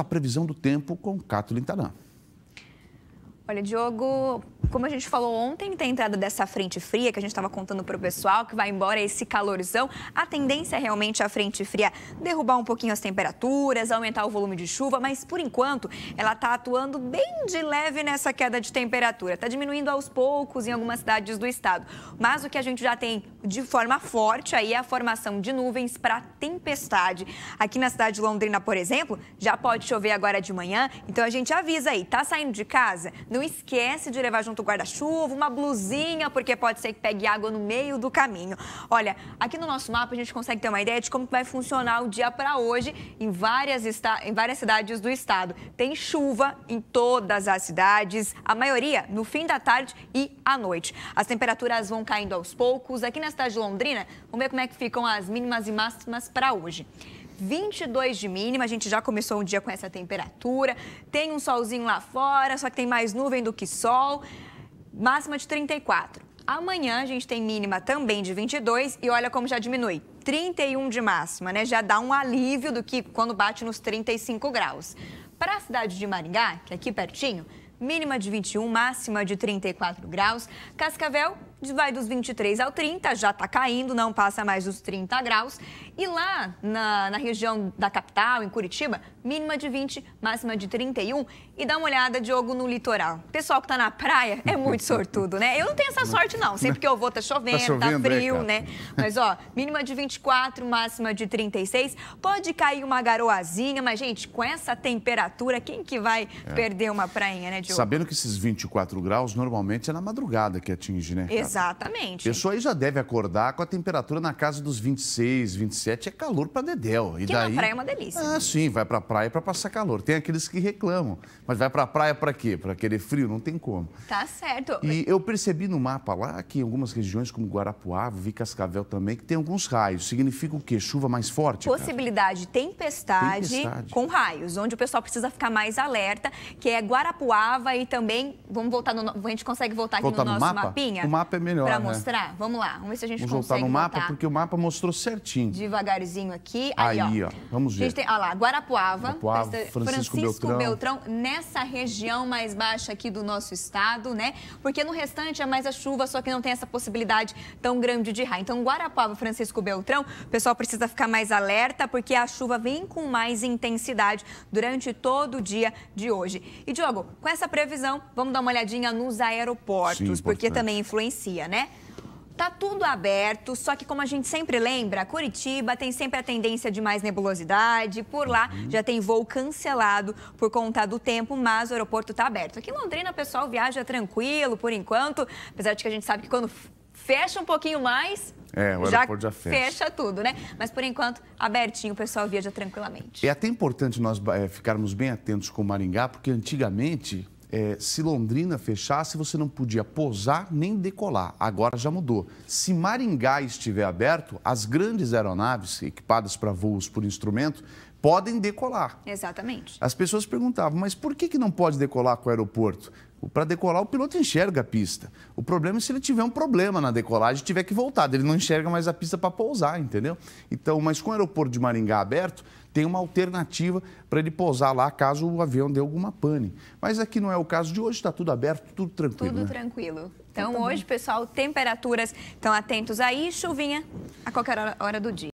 a previsão do tempo com Cátia Lintanã. Olha, Diogo, como a gente falou ontem, tem a entrada dessa frente fria que a gente estava contando para o pessoal, que vai embora esse calorzão. A tendência é realmente a frente fria derrubar um pouquinho as temperaturas, aumentar o volume de chuva, mas por enquanto ela está atuando bem de leve nessa queda de temperatura. Está diminuindo aos poucos em algumas cidades do estado. Mas o que a gente já tem de forma forte aí é a formação de nuvens para tempestade. Aqui na cidade de Londrina, por exemplo, já pode chover agora de manhã, então a gente avisa aí, tá saindo de casa? Não esquece de levar junto junto guarda-chuva, uma blusinha, porque pode ser que pegue água no meio do caminho. Olha, aqui no nosso mapa a gente consegue ter uma ideia de como vai funcionar o dia para hoje em várias, em várias cidades do estado. Tem chuva em todas as cidades, a maioria no fim da tarde e à noite. As temperaturas vão caindo aos poucos. Aqui na cidade de Londrina, vamos ver como é que ficam as mínimas e máximas para hoje. 22 de mínima. A gente já começou um dia com essa temperatura. Tem um solzinho lá fora, só que tem mais nuvem do que sol. Máxima de 34. Amanhã a gente tem mínima também de 22 e olha como já diminui. 31 de máxima, né? Já dá um alívio do que quando bate nos 35 graus. Para a cidade de Maringá, que é aqui pertinho, mínima de 21, máxima de 34 graus. Cascavel, vai dos 23 ao 30, já está caindo, não passa mais dos 30 graus. E lá na, na região da capital, em Curitiba, mínima de 20, máxima de 31. E dá uma olhada, Diogo, no litoral. Pessoal que está na praia é muito sortudo, né? Eu não tenho essa sorte, não. Sempre que eu vou, tá, tá chovendo, tá, chovendo, tá frio, é, né? Mas, ó, mínima de 24, máxima de 36. Pode cair uma garoazinha, mas, gente, com essa temperatura, quem que vai é. perder uma prainha, né, Diogo? Sabendo que esses 24 graus normalmente é na madrugada que atinge, né? Cara? Exatamente. O pessoal aí já deve acordar com a temperatura na casa dos 26, 27, é calor para dedéu. E que daí... na praia é uma delícia. Ah, sim, vai para a praia para passar calor. Tem aqueles que reclamam, mas vai para a praia para quê? Para querer frio? Não tem como. Tá certo. E eu percebi no mapa lá que em algumas regiões, como Guarapuava, vi Cascavel também, que tem alguns raios. Significa o quê? Chuva mais forte? Possibilidade cara? de tempestade, tempestade com raios, onde o pessoal precisa ficar mais alerta, que é Guarapuava e também, vamos voltar no... A gente consegue voltar aqui no nosso mapa? mapinha? O mapa é melhor. Para né? mostrar? Vamos lá, vamos ver se a gente vamos consegue. Vamos voltar no mapa, voltar. porque o mapa mostrou certinho. Devagarzinho aqui. Aí, aí ó. ó. Vamos ver. A gente tem, ó lá, Guarapuava. Guarapuava Francisco, Francisco Beltrão. Beltrão. Nessa região mais baixa aqui do nosso estado, né? Porque no restante é mais a chuva, só que não tem essa possibilidade tão grande de raio. Então, Guarapuava, Francisco Beltrão, o pessoal precisa ficar mais alerta, porque a chuva vem com mais intensidade durante todo o dia de hoje. E, Diogo, com essa previsão, vamos dar uma olhadinha nos aeroportos, Sim, porque também influencia franquia, né? Tá tudo aberto, só que como a gente sempre lembra, Curitiba tem sempre a tendência de mais nebulosidade. Por lá uhum. já tem voo cancelado por conta do tempo, mas o aeroporto tá aberto. Aqui em Londrina o pessoal viaja tranquilo por enquanto, apesar de que a gente sabe que quando fecha um pouquinho mais, é, o já, já fecha. fecha. tudo, né? Mas por enquanto, abertinho, o pessoal viaja tranquilamente. É até importante nós é, ficarmos bem atentos com Maringá, porque antigamente é, se Londrina fechasse, você não podia pousar nem decolar. Agora já mudou. Se Maringá estiver aberto, as grandes aeronaves equipadas para voos por instrumento podem decolar. Exatamente. As pessoas perguntavam, mas por que, que não pode decolar com o aeroporto? Para decolar, o piloto enxerga a pista. O problema é se ele tiver um problema na decolagem tiver que voltar. Ele não enxerga mais a pista para pousar, entendeu? Então, mas com o aeroporto de Maringá aberto, tem uma alternativa para ele pousar lá caso o avião dê alguma pane. Mas aqui não é o caso de hoje, está tudo aberto, tudo tranquilo. Tudo né? tranquilo. Então, tá então tá hoje, bom. pessoal, temperaturas, estão atentos aí, chuvinha a qualquer hora do dia.